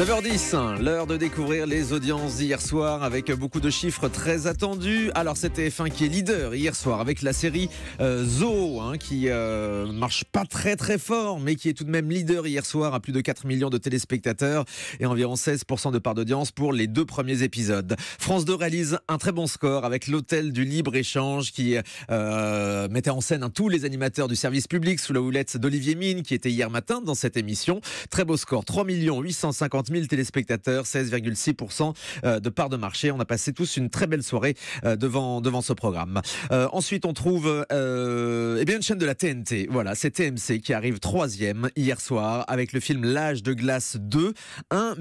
9h10, l'heure de découvrir les audiences d'hier soir avec beaucoup de chiffres très attendus. Alors c'était F1 qui est leader hier soir avec la série euh, Zoo hein, qui euh, marche pas très très fort mais qui est tout de même leader hier soir à plus de 4 millions de téléspectateurs et environ 16% de part d'audience pour les deux premiers épisodes. France 2 réalise un très bon score avec l'hôtel du libre-échange qui euh, mettait en scène hein, tous les animateurs du service public sous la houlette d'Olivier Mine qui était hier matin dans cette émission. Très beau score, 3 850 000 téléspectateurs, 16,6% euh, de part de marché. On a passé tous une très belle soirée euh, devant, devant ce programme. Euh, ensuite, on trouve eh bien une chaîne de la TNT. Voilà, c'est TMC qui arrive troisième hier soir avec le film L'âge de glace 2. 1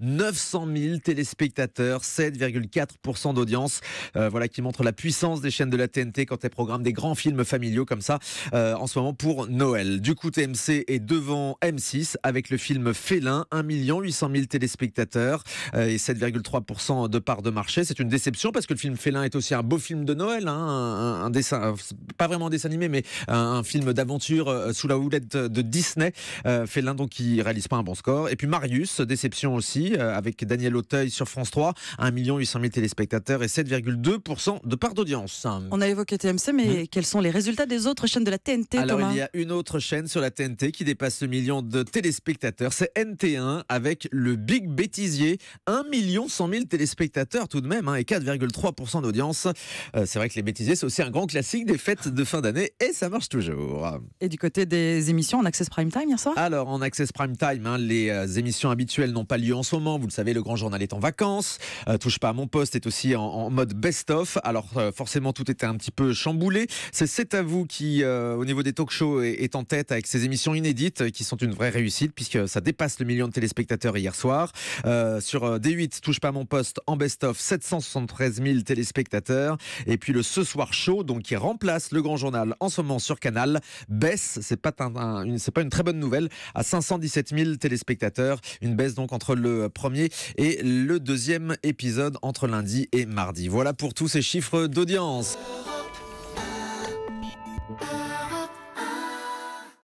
900 000 téléspectateurs, 7,4% d'audience. voilà qui montre la puissance des chaînes de la TNT quand elles programment des grands films familiaux comme ça en ce moment pour Noël. Du coup, TMC est devant M6 avec le film Félin, 1 million 800 000 téléspectateurs euh, et 7,3% de part de marché. C'est une déception parce que le film Félin est aussi un beau film de Noël, hein, un, dessin, euh, pas vraiment un dessin animé, mais un, film d'aventure euh, sous la houlette de Disney. Félin donc qui réalise pas un bon score. Et puis Marius, déception aussi avec Daniel Auteuil sur France 3, 1 800 000 téléspectateurs et 7,2% de part d'audience. On a évoqué TMC, mais mmh. quels sont les résultats des autres chaînes de la TNT Alors il y a une autre chaîne sur la TNT qui dépasse le million de téléspectateurs, c'est NT1 avec le Big Bêtisier. 1 100 000 téléspectateurs tout de même hein, et 4,3% d'audience. Euh, c'est vrai que les bêtisiers, c'est aussi un grand classique des fêtes de fin d'année et ça marche toujours. Et du côté des émissions en Access Prime Time hier soir Alors en Access Prime Time, hein, les euh, émissions habituelles n'ont pas lieu en ce moment. Vous le savez, le grand journal est en vacances. Euh, Touche pas à mon poste est aussi en, mode best-of. Alors forcément, tout était un petit peu chamboulé. C'est C'est à vous qui, au niveau des talk shows, est, est en tête avec ces émissions inédites qui sont une vraie réussite puisque ça dépasse le million de téléspectateurs hier soir. Euh, sur euh, D8, touche pas mon poste en best-of, 773 000 téléspectateurs. Et puis le Ce Soir chaud, donc qui remplace le Grand Journal en ce moment sur Canal, baisse. C'est pas, pas une très bonne nouvelle à 517 000 téléspectateurs. Une baisse donc entre le premier et le deuxième épisode entre lundi et mardi. Voilà pour tous ces chiffres d'audience.